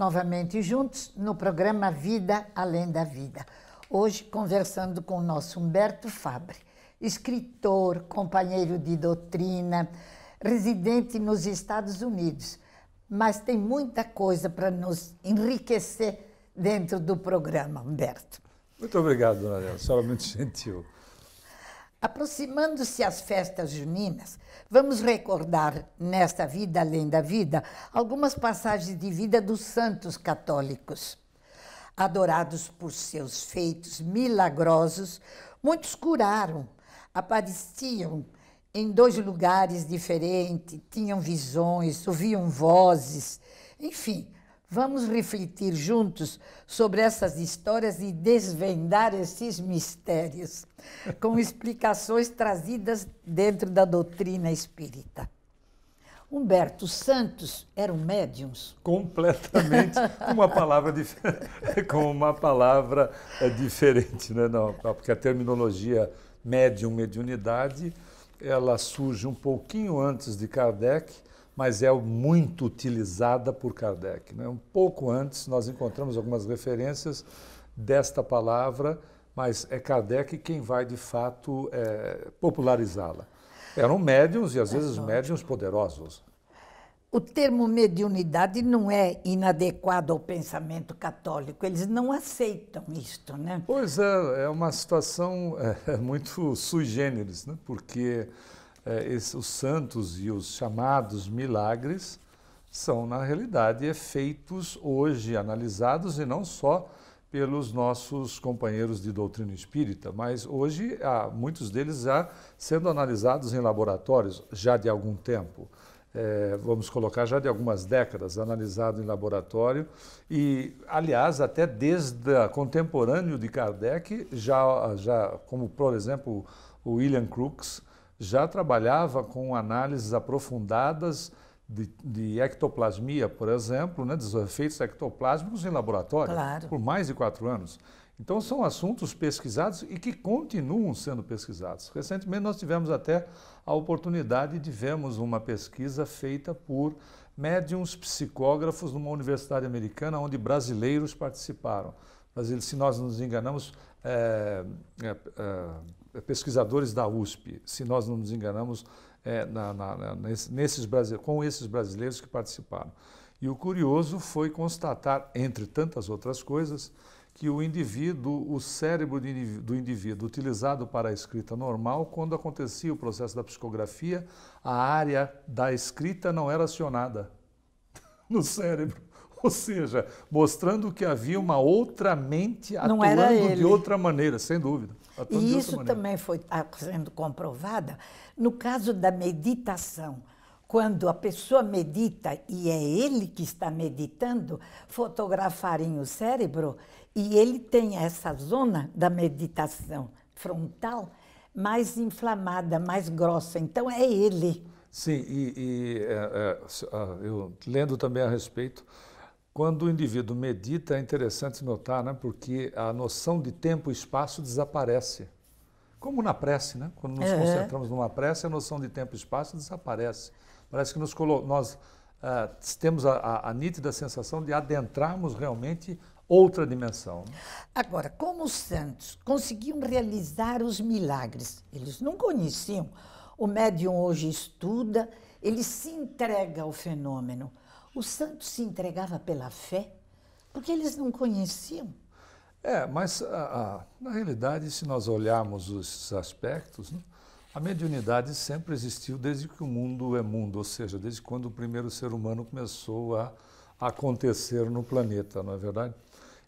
novamente juntos no programa Vida Além da Vida. Hoje conversando com o nosso Humberto Fabre, escritor, companheiro de doutrina, residente nos Estados Unidos, mas tem muita coisa para nos enriquecer dentro do programa, Humberto. Muito obrigado, dona Nelson, senhora é muito gentil. Aproximando-se as festas juninas, vamos recordar, nesta vida além da vida, algumas passagens de vida dos santos católicos. Adorados por seus feitos milagrosos, muitos curaram, apareciam em dois lugares diferentes, tinham visões, ouviam vozes, enfim, Vamos refletir juntos sobre essas histórias e desvendar esses mistérios, com explicações trazidas dentro da doutrina espírita. Humberto Santos eram médiums? Completamente, uma palavra com uma palavra é, diferente, né? Não, porque a terminologia médium, mediunidade, ela surge um pouquinho antes de Kardec, mas é muito utilizada por Kardec. Né? Um pouco antes, nós encontramos algumas referências desta palavra, mas é Kardec quem vai, de fato, é, popularizá-la. Eram médiums e, às é vezes, é médiums poderosos. O termo mediunidade não é inadequado ao pensamento católico, eles não aceitam isto, né? Pois é, é uma situação é, é, muito sui generis, né? porque é, esse, os santos e os chamados milagres são, na realidade, efeitos hoje analisados e não só pelos nossos companheiros de doutrina espírita, mas hoje há muitos deles já sendo analisados em laboratórios já de algum tempo. É, vamos colocar já de algumas décadas, analisado em laboratório, e, aliás, até desde a contemporâneo de Kardec, já, já como, por exemplo, o William Crookes, já trabalhava com análises aprofundadas de, de, ectoplasmia, por exemplo, né, dos efeitos ectoplásmicos em laboratório, claro. por mais de quatro anos. Então, são assuntos pesquisados e que continuam sendo pesquisados. Recentemente, nós tivemos até a oportunidade de vermos uma pesquisa feita por médiums psicógrafos numa universidade americana, onde brasileiros participaram. Mas, se nós nos enganamos, é, é, é pesquisadores da USP, se nós não nos enganamos, é, na, na, nesses, com esses brasileiros que participaram. E o curioso foi constatar, entre tantas outras coisas, que o indivíduo, o cérebro do indivíduo utilizado para a escrita normal, quando acontecia o processo da psicografia, a área da escrita não era acionada no cérebro. Ou seja, mostrando que havia uma outra mente Não atuando de outra maneira, sem dúvida. E isso também foi ah, sendo comprovada no caso da meditação. Quando a pessoa medita e é ele que está meditando, fotografarem o cérebro e ele tem essa zona da meditação frontal mais inflamada, mais grossa. Então é ele. Sim, e, e é, é, ah, eu lendo também a respeito, quando o indivíduo medita, é interessante notar, né, porque a noção de tempo e espaço desaparece. Como na prece, né? Quando nos uhum. concentramos numa prece, a noção de tempo e espaço desaparece. Parece que nos colo nós uh, temos a, a, a nítida sensação de adentrarmos realmente outra dimensão. Né? Agora, como os santos conseguiam realizar os milagres? Eles não conheciam. O médium hoje estuda, ele se entrega ao fenômeno o santo se entregava pela fé, porque eles não conheciam. É, mas a, ah, a, ah, na realidade, se nós olharmos os aspectos, né, a mediunidade sempre existiu desde que o mundo é mundo, ou seja, desde quando o primeiro ser humano começou a acontecer no planeta, não é verdade?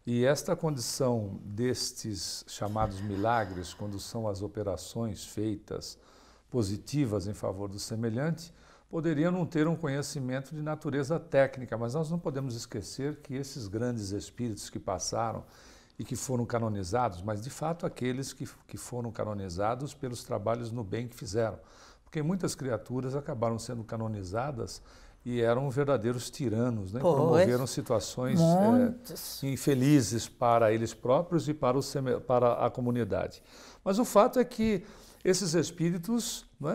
E esta condição destes chamados milagres, quando são as operações feitas positivas em favor do semelhante, poderia não ter um conhecimento de natureza técnica, mas nós não podemos esquecer que esses grandes espíritos que passaram e que foram canonizados, mas de fato aqueles que, que foram canonizados pelos trabalhos no bem que fizeram, porque muitas criaturas acabaram sendo canonizadas e eram verdadeiros tiranos, né? promoveram situações é, infelizes para eles próprios e para, o, para a comunidade. Mas o fato é que esses espíritos é,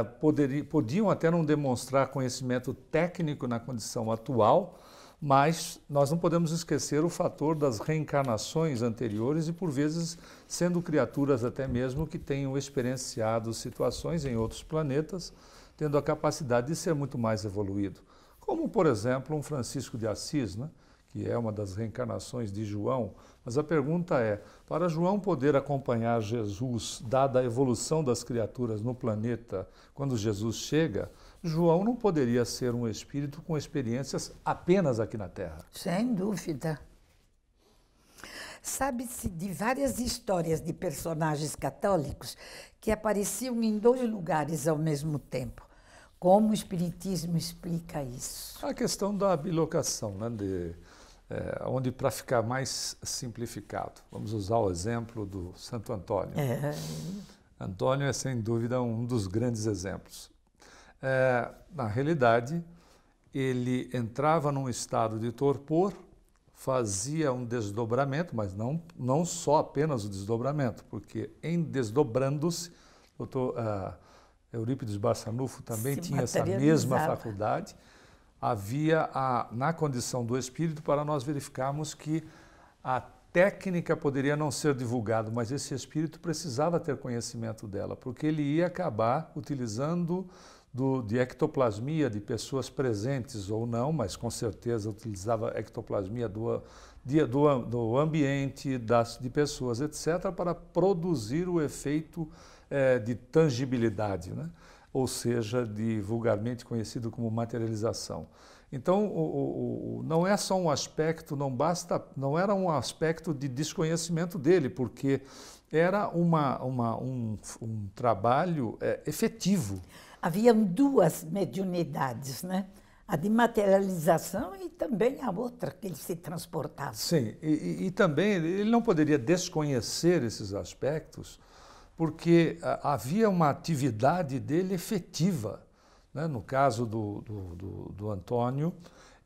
eh, poderiam, podiam até não demonstrar conhecimento técnico na condição atual, mas nós não podemos esquecer o fator das reencarnações anteriores e, por vezes, sendo criaturas até mesmo que tenham experienciado situações em outros planetas, tendo a capacidade de ser muito mais evoluído. Como, por exemplo, um Francisco de Assis, né? que é uma das reencarnações de João. Mas a pergunta é: para João poder acompanhar Jesus, dada a evolução das criaturas no planeta, quando Jesus chega, João não poderia ser um espírito com experiências apenas aqui na Terra? Sem dúvida. Sabe-se de várias histórias de personagens católicos que apareciam em dois lugares ao mesmo tempo. Como o Espiritismo explica isso? A questão da bilocação, né? De é, onde para ficar mais simplificado, vamos usar o exemplo do Santo Antônio. É. Antônio é sem dúvida um dos grandes exemplos. É, na realidade, ele entrava num estado de torpor, fazia um desdobramento, mas não, não só apenas o desdobramento, porque em desdobrando-se, doutor uh, Eurípides Barçanufo também Se tinha essa mesma faculdade, havia a, na condição do espírito para nós verificarmos que a técnica poderia não ser divulgada, mas esse espírito precisava ter conhecimento dela, porque ele ia acabar utilizando do, de ectoplasmia de pessoas presentes ou não, mas com certeza utilizava ectoplasmia do, de, do, do ambiente, das, de pessoas, etc., para produzir o efeito é, de tangibilidade. Né? ou seja, de vulgarmente conhecido como materialização. Então, o, o, o, não é só um aspecto, não basta, não era um aspecto de desconhecimento dele, porque era uma, uma um, um, trabalho é, efetivo. Havia duas mediunidades, né? A de materialização e também a outra que ele se transportava. Sim, e, e também ele não poderia desconhecer esses aspectos, porque ah, havia uma atividade dele efetiva. Né? No caso do, do, do, do Antônio,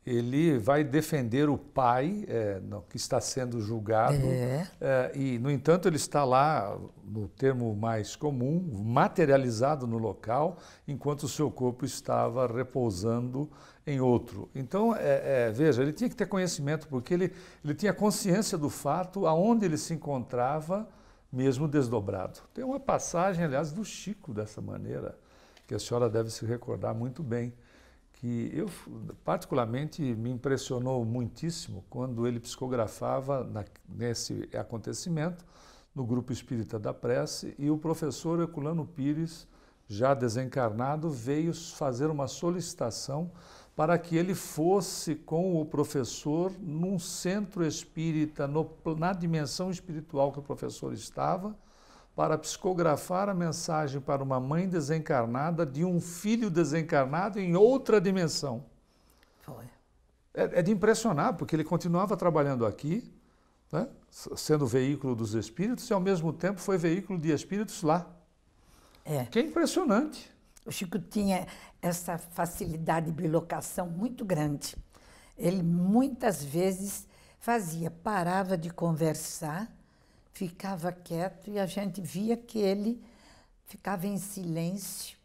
ele vai defender o pai é, no, que está sendo julgado é. É, e no entanto ele está lá no termo mais comum materializado no local enquanto o seu corpo estava repousando em outro então é, é, veja ele tinha que ter conhecimento porque ele ele tinha consciência do fato aonde ele se encontrava mesmo desdobrado. Tem uma passagem, aliás, do Chico dessa maneira, que a senhora deve se recordar muito bem, que eu particularmente me impressionou muitíssimo quando ele psicografava na, nesse acontecimento no grupo espírita da prece e o professor Herculano Pires, já desencarnado, veio fazer uma solicitação para que ele fosse com o professor num centro espírita, no, na dimensão espiritual que o professor estava, para psicografar a mensagem para uma mãe desencarnada de um filho desencarnado em outra dimensão. Foi. É, é de impressionar, porque ele continuava trabalhando aqui, né, sendo veículo dos espíritos, e ao mesmo tempo foi veículo de espíritos lá. É. Que é impressionante. O Chico tinha essa facilidade de bilocação muito grande. Ele muitas vezes fazia, parava de conversar, ficava quieto e a gente via que ele ficava em silêncio.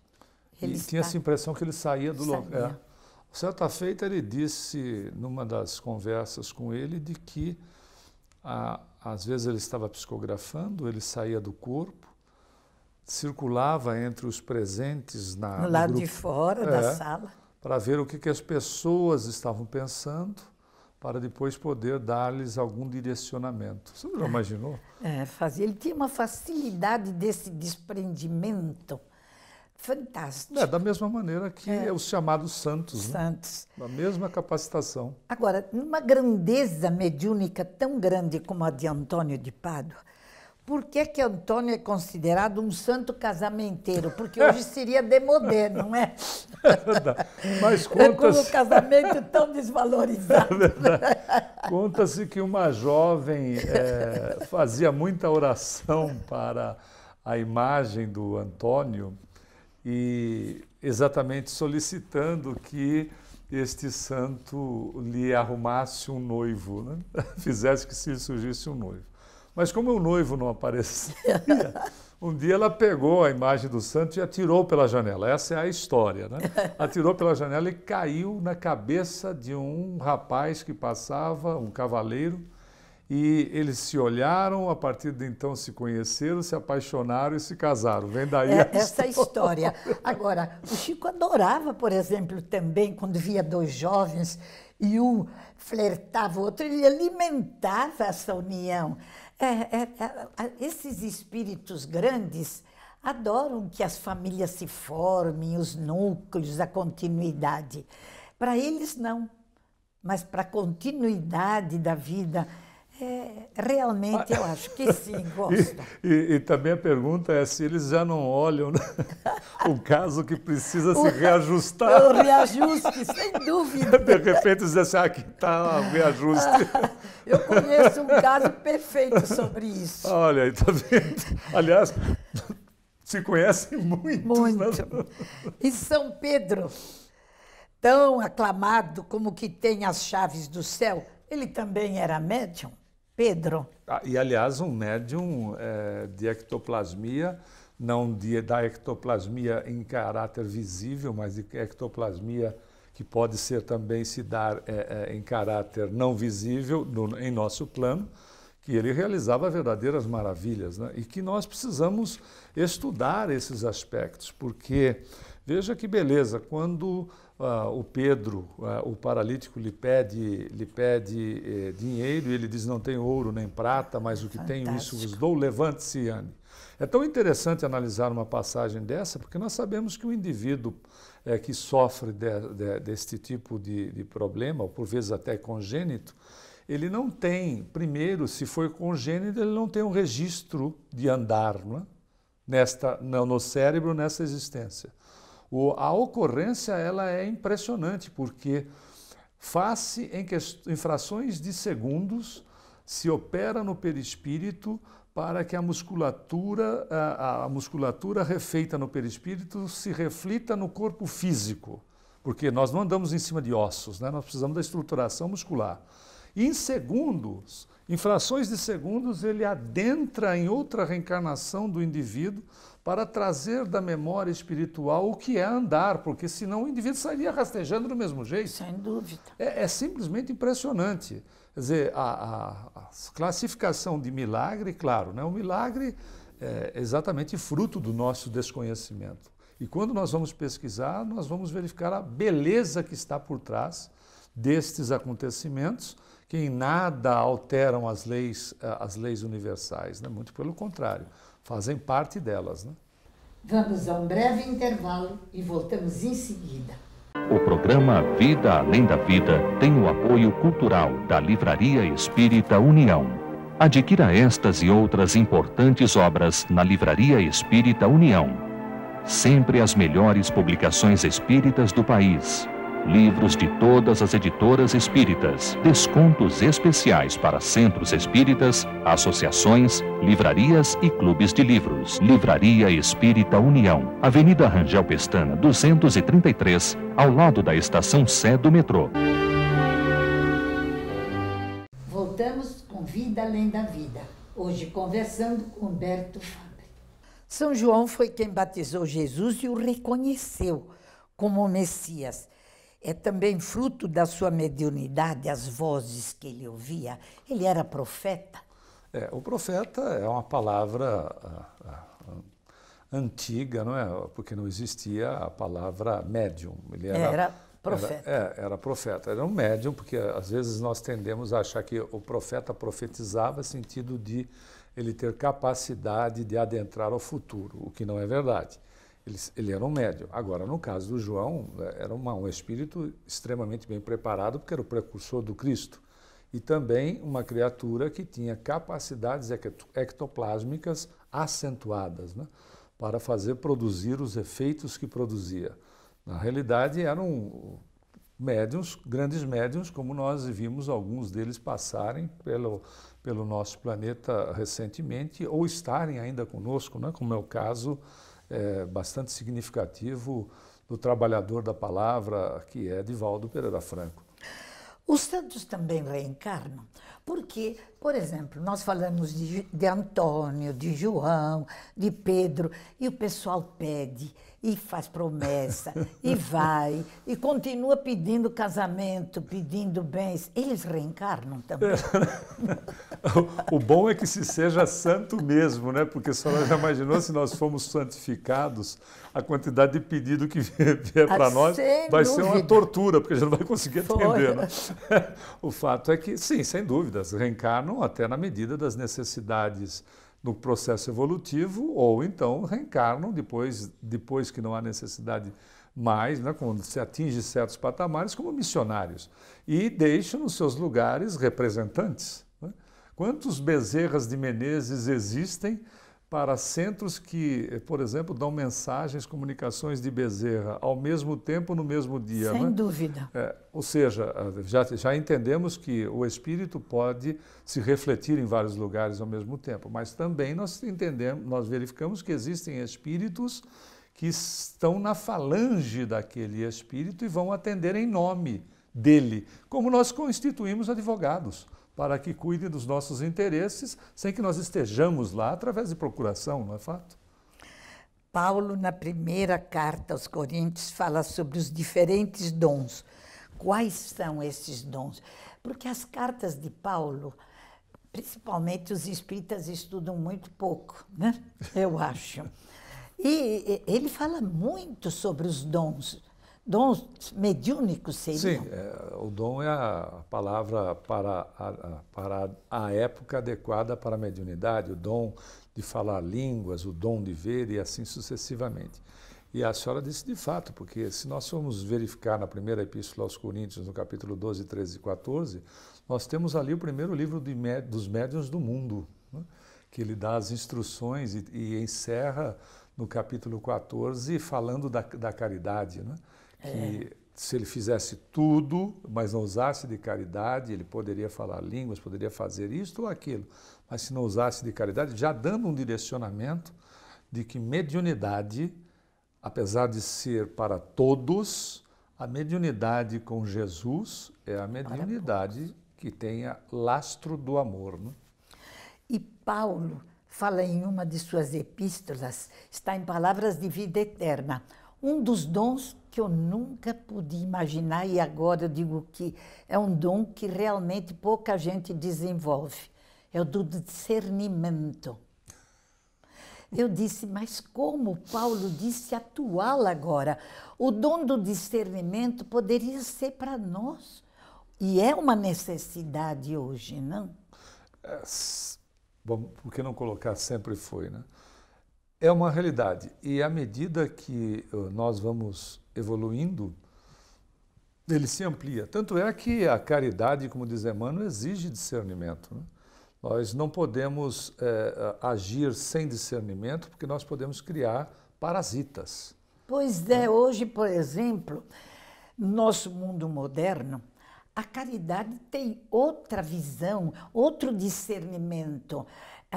Ele e tinha essa impressão que ele saía do lugar. É. Certa feita ele disse numa das conversas com ele de que a, às vezes ele estava psicografando, ele saía do corpo circulava entre os presentes na no lado grupo, de fora é, da sala para ver o que, que as pessoas estavam pensando para depois poder dar-lhes algum direcionamento. Você não imaginou? É, fazia. Ele tinha uma facilidade desse desprendimento fantástico. É, da mesma maneira que é. os chamados santos. Né? Santos. Né? Da mesma capacitação. Agora, numa grandeza mediúnica tão grande como a de Antônio de Pádua, por que, que Antônio é considerado um santo casamenteiro? Porque hoje seria demodé, não é? é Mas conta-se... É com o casamento tão desvalorizado. É conta-se que uma jovem é, fazia muita oração para a imagem do Antônio e exatamente solicitando que este santo lhe arrumasse um noivo, né? fizesse que se surgisse um noivo. Mas como o noivo não aparecia, um dia ela pegou a imagem do santo e atirou pela janela. Essa é a história, né? Atirou pela janela e caiu na cabeça de um rapaz que passava, um cavaleiro, e eles se olharam, a partir de então se conheceram, se apaixonaram e se casaram. Vem daí é, a essa história. história. Agora, o Chico adorava, por exemplo, também quando via dois jovens e um flertava o outro, ele alimentava essa união. É, é, é esses espíritos grandes adoram que as famílias se formem, os núcleos, a continuidade. Para eles, não. Mas para a continuidade da vida é, realmente eu acho que sim, gosto. e, e, e, também a pergunta é se eles já não olham né? o caso que precisa o, se reajustar. O reajuste, sem dúvida. De repente dizem assim, ah, aqui está o reajuste. eu conheço um caso perfeito sobre isso. Olha, está vendo? Aliás, se conhecem né? muito. Muito. Né? E São Pedro, tão aclamado como que tem as chaves do céu, ele também era médium. Pedro. Ah, e, aliás, um médium é, de ectoplasmia, não de, da ectoplasmia em caráter visível, mas de ectoplasmia que pode ser também se dar é, é, em caráter não visível no, em nosso plano, que ele realizava verdadeiras maravilhas, né? e que nós precisamos estudar esses aspectos, porque veja que beleza, quando ah, o Pedro, ah, o paralítico, lhe pede, lhe pede eh, dinheiro e ele diz: Não tenho ouro nem prata, mas o que Fantástico. tenho, isso vos dou. Levante-se, Anne. É tão interessante analisar uma passagem dessa, porque nós sabemos que o indivíduo eh, que sofre de, de, deste tipo de, de problema, ou por vezes até congênito, ele não tem, primeiro, se for congênito, ele não tem um registro de andar não é? Nesta, no cérebro, nessa existência. O, a ocorrência ela é impressionante, porque face em, que, em frações de segundos se opera no perispírito para que a musculatura, a, a, musculatura refeita no perispírito se reflita no corpo físico, porque nós não andamos em cima de ossos, né? nós precisamos da estruturação muscular. em segundos, em frações de segundos, ele adentra em outra reencarnação do indivíduo para trazer da memória espiritual o que é andar, porque senão o indivíduo sairia rastejando do mesmo jeito. Sem dúvida. É, é simplesmente impressionante. Quer dizer, a, a, a, classificação de milagre, claro, né? o milagre é exatamente fruto do nosso desconhecimento. E quando nós vamos pesquisar, nós vamos verificar a beleza que está por trás destes acontecimentos que em nada alteram as leis, eh, as leis universais, né? muito pelo contrário, fazem parte delas. Né? Vamos a um breve intervalo e voltamos em seguida. O programa Vida Além da Vida tem o apoio cultural da Livraria Espírita União. Adquira estas e outras importantes obras na Livraria Espírita União. Sempre as melhores publicações espíritas do país livros de todas as editoras espíritas, descontos especiais para centros espíritas, associações, livrarias e clubes de livros. Livraria Espírita União, Avenida Rangel Pestana, 233, ao lado da estação Sé do metrô. Voltamos com Vida Além da Vida, hoje conversando com Humberto Fábio. São João foi quem batizou Jesus e o reconheceu como Messias é também fruto da sua mediunidade, as vozes que ele ouvia. Ele era profeta. É, o profeta é uma palavra ah, ah, antiga, não é? Porque não existia a palavra médium. Ele era, era profeta. Era, é, era profeta. Era um médium, porque às vezes nós tendemos a achar que o profeta profetizava no sentido de ele ter capacidade de adentrar ao futuro, o que não é verdade. Ele, ele, era um médium. Agora, no caso do João, é, era uma, um espírito extremamente bem preparado, porque era o precursor do Cristo. E também uma criatura que tinha capacidades ectoplásmicas acentuadas né, para fazer produzir os efeitos que produzia. Na realidade, eram médiums, grandes médiums, como nós vimos alguns deles passarem pelo, pelo nosso planeta recentemente, ou estarem ainda conosco, né, como é o caso é, bastante significativo do trabalhador da palavra, que é Divaldo Pereira Franco. Os santos também reencarnam, porque, por exemplo, nós falamos de, de Antônio, de João, de Pedro, e o pessoal pede e faz promessa, e vai, e continua pedindo casamento, pedindo bens. Eles reencarnam também. o bom é que se seja santo mesmo, né? Porque a senhora já imaginou se nós formos santificados, a quantidade de pedido que vier para ah, nós vai dúvida. ser uma tortura, porque a gente não vai conseguir atender. Né? O fato é que, sim, sem dúvidas, reencarnam até na medida das necessidades no processo evolutivo, ou então reencarnam depois, depois que não há necessidade mais, né, quando se atinge certos patamares, como missionários, e deixam nos seus lugares representantes. Né? Quantos Bezerras de Menezes existem para centros que, eh, por exemplo, dão mensagens, comunicações de Bezerra ao mesmo tempo, no mesmo dia. Sem né? dúvida. É, ou seja, ah, já, já entendemos que o espírito pode se refletir em vários lugares ao mesmo tempo, mas também nós entendemos, nós verificamos que existem espíritos que estão na falange daquele espírito e vão atender em nome dele, como nós constituímos advogados para que cuide dos nossos interesses, sem que nós estejamos lá através de procuração, não é fato? Paulo, na primeira carta aos Coríntios, fala sobre os diferentes dons. Quais são esses dons? Porque as cartas de Paulo, principalmente os espíritas, estudam muito pouco, né? eu acho. E ele fala muito sobre os dons dons mediúnicos seriam? Sim, é, o dom é a palavra para a, para a época adequada para a mediunidade, o dom de falar línguas, o dom de ver e assim sucessivamente. E a senhora disse de fato, porque se nós formos verificar na primeira epístola aos Coríntios, no capítulo 12, 13 e 14, nós temos ali o primeiro livro de, dos médiuns do mundo, né? que ele dá as instruções e, e, encerra no capítulo 14 falando da, da caridade, né? É. que é. se ele fizesse tudo, mas não usasse de caridade, ele poderia falar línguas, poderia fazer isto ou aquilo, mas se não usasse de caridade, já dando um direcionamento de que mediunidade, apesar de ser para todos, a mediunidade com Jesus é a mediunidade que tenha lastro do amor. Né? E Paulo fala em uma de suas epístolas, está em palavras de vida eterna. Um dos dons que eu nunca pude imaginar, e agora eu digo que é um dom que realmente pouca gente desenvolve, é o do discernimento. Eu disse, mas como Paulo disse atual agora? O dom do discernimento poderia ser para nós. E é uma necessidade hoje, não? É, bom, por que não colocar sempre foi, né? é uma realidade. E à medida que eh, nós vamos evoluindo, ele se amplia. Tanto é que a caridade, como diz Emmanuel, exige discernimento. Né? Nós não podemos é, agir sem discernimento, porque nós podemos criar parasitas. Pois é, hoje, por exemplo, nosso mundo moderno, a caridade tem outra visão, outro discernimento.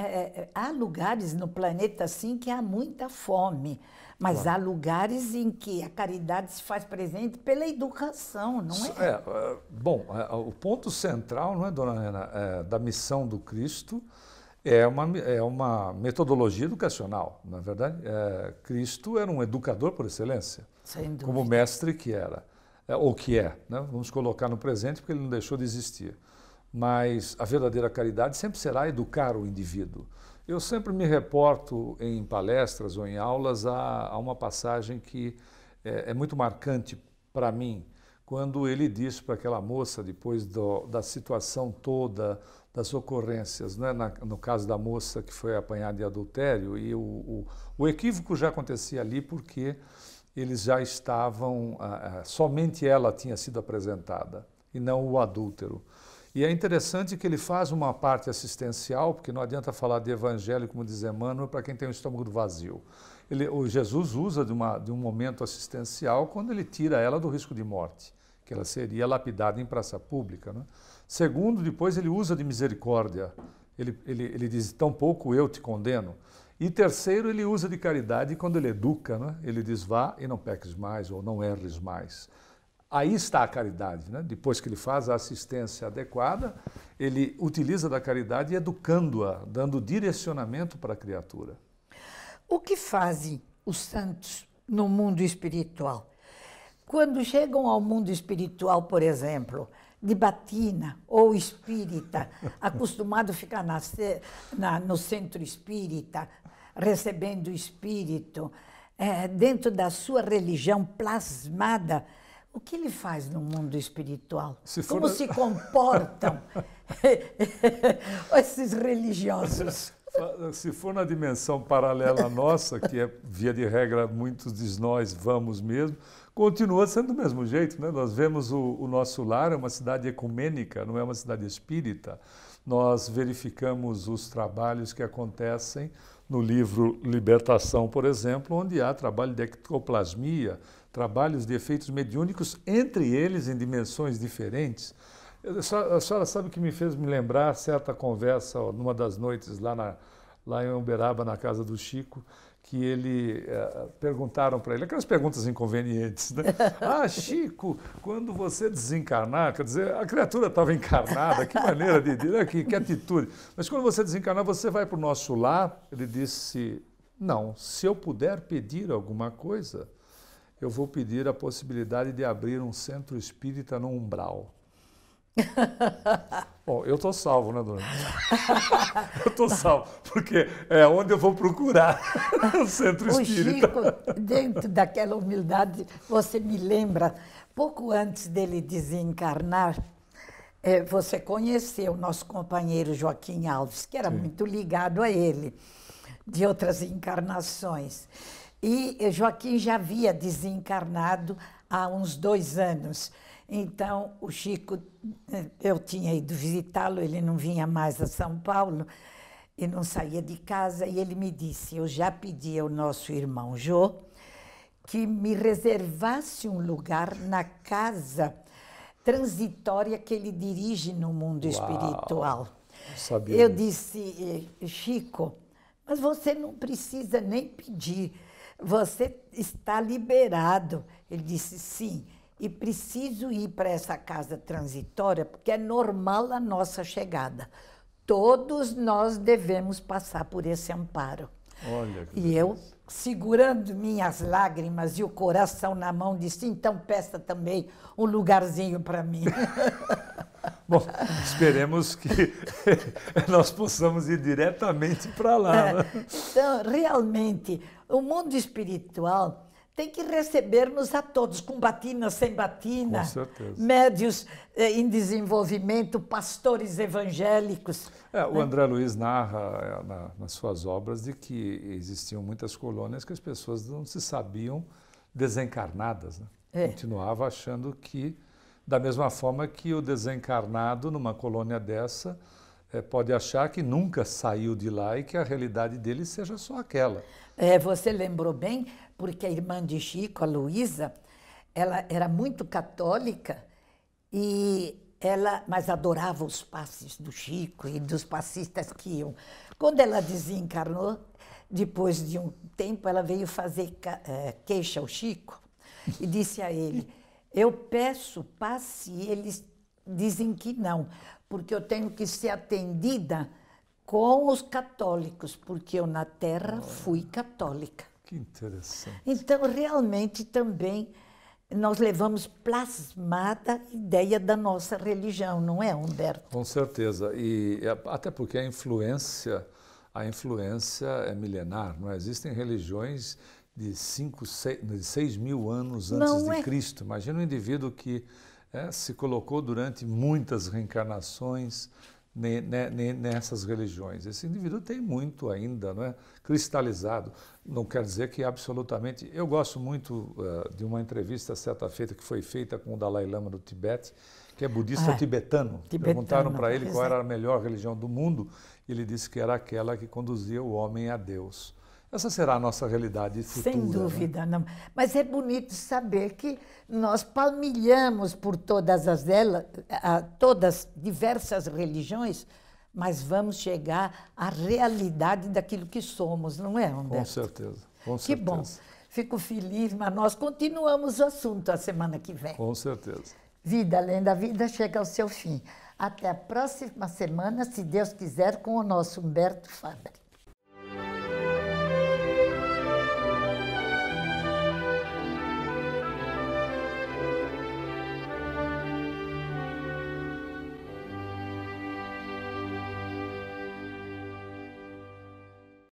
É, é, é, há lugares no planeta assim que há muita fome, mas claro. há lugares em que a caridade se faz presente pela educação, não é? é, é bom, é, o ponto central, não é, dona Ana, da missão do Cristo é uma, é uma metodologia educacional, na verdade. Cristo era um educador por excelência, como mestre que era, ou que é, né? vamos colocar no presente porque ele não deixou de existir mas a verdadeira caridade sempre será educar o indivíduo. Eu sempre me reporto em palestras ou em aulas a, a uma passagem que é, é muito marcante para mim, quando ele diz para aquela moça, depois do, da situação toda, das ocorrências, né? Na, no caso da moça que foi apanhada em adultério, e o, o, o equívoco já acontecia ali porque eles já estavam, somente ela tinha sido apresentada e não o adúltero. E é interessante que ele faz uma parte assistencial, porque não adianta falar de evangelho, como diz Emmanuel, para quem tem o estômago vazio. Ele, o Jesus usa de, uma, de um momento assistencial quando ele tira ela do risco de morte, que ela seria lapidada em praça pública. Né? Segundo, depois ele usa de misericórdia. Ele, ele, ele diz, pouco eu te condeno. E terceiro, ele usa de caridade quando ele educa. Né? Ele diz, vá e não peques mais, ou não erres mais. Aí está a caridade, né? Depois que ele faz a assistência adequada, ele utiliza da caridade educando-a, dando direcionamento para a criatura. O que fazem os santos no mundo espiritual? Quando chegam ao mundo espiritual, por exemplo, de batina ou espírita, acostumado a ficar na, na, no centro espírita, recebendo o espírito, é, dentro da sua religião plasmada o que ele faz no mundo espiritual? Se Como se comportam esses religiosos? Se for na dimensão paralela nossa, que é via de regra muitos de nós vamos mesmo, continua sendo do mesmo jeito, né? Nós vemos o, o nosso lar é uma cidade ecumênica, não é uma cidade espírita. Nós verificamos os trabalhos que acontecem no livro Libertação, por exemplo, onde há trabalho de ectoplasmia, trabalhos de efeitos mediúnicos, entre eles em dimensões diferentes. A senhora sabe que me fez me lembrar certa conversa numa das noites lá, na, lá em Uberaba, na casa do Chico, que ele eh, perguntaram para ele aquelas perguntas inconvenientes, né? Ah, Chico, quando você desencarnar, quer dizer, a criatura estava encarnada, que maneira de dizer, que, que atitude. Mas quando você desencarnar, você vai para o nosso lar? Ele disse: Não, se eu puder pedir alguma coisa, eu vou pedir a possibilidade de abrir um centro espírita no umbral. Bom, eu tô salvo, né, dona? eu tô salvo, porque é onde eu vou procurar o centro o Chico, dentro daquela humildade, você me lembra, pouco antes dele desencarnar, eh, você conheceu o nosso companheiro Joaquim Alves, que era Sim. muito ligado a ele, de outras encarnações. E Joaquim já havia desencarnado há uns dois anos. Então, o Chico, eh, eu tinha ido visitá-lo, ele não vinha mais a São Paulo e não saía de casa. E ele me disse: Eu já pedi ao nosso irmão Jô que me reservasse um lugar na casa transitória que ele dirige no mundo Uau, espiritual. Sabia eu disse, eh, Chico, mas você não precisa nem pedir você está liberado. Ele disse, sim, e preciso ir para essa casa transitória, porque é normal a nossa chegada. Todos nós devemos passar por esse amparo. Olha que e beleza. eu, segurando minhas lágrimas e o coração na mão, disse: então peça também um lugarzinho para mim. Bom, esperemos que nós possamos ir diretamente para lá. É, né? Então, realmente, o mundo espiritual tem que receber-nos a todos, com batina, sem batina, médios eh, em desenvolvimento, pastores evangélicos. É, o né? André Luiz narra eh, na, nas suas obras de que existiam muitas colônias que as pessoas não se sabiam desencarnadas, né? É. continuava achando que da mesma forma que o desencarnado, numa colônia dessa, é, pode achar que nunca saiu de lá e que a realidade dele seja só aquela. É, você lembrou bem, porque a irmã de Chico, a Luísa, ela era muito católica e ela, mas adorava os passes do Chico e dos passistas que iam. Quando ela desencarnou, depois de um tempo, ela veio fazer eh, queixa ao Chico e disse a ele: eu peço passe e eles dizem que não, porque eu tenho que ser atendida com os católicos, porque eu na terra fui católica. Que interessante. Então, realmente também nós levamos plasmada a ideia da nossa religião, não é, Humberto? Com certeza. E é, até porque a influência, a influência é milenar, não é? existem religiões de 5, 6 mil anos antes Não de é... Cristo. Imagina um indivíduo que é, se colocou durante muitas reencarnações nessas religiões. Esse indivíduo tem muito ainda, não é? Cristalizado. Não quer dizer que absolutamente. Eu gosto muito uh, de uma entrevista certa feita que foi feita com o Dalai Lama do Tibete, que é budista ah, é. tibetano. tibetano. Perguntaram para ele qual é. era a melhor religião do mundo. E ele disse que era aquela que conduzia o homem a Deus. Essa será a nossa realidade futura. Sem né? dúvida, né? não. Mas é bonito saber que nós palmilhamos por todas as elas, todas diversas religiões, mas vamos chegar à realidade daquilo que somos, não é, Humberto? Com certeza. Com certeza. Que bom. Fico feliz, mas nós continuamos o assunto a semana que vem. Com certeza. Vida além da vida chega ao seu fim. Até a próxima semana, se Deus quiser, com o nosso Humberto Fabre.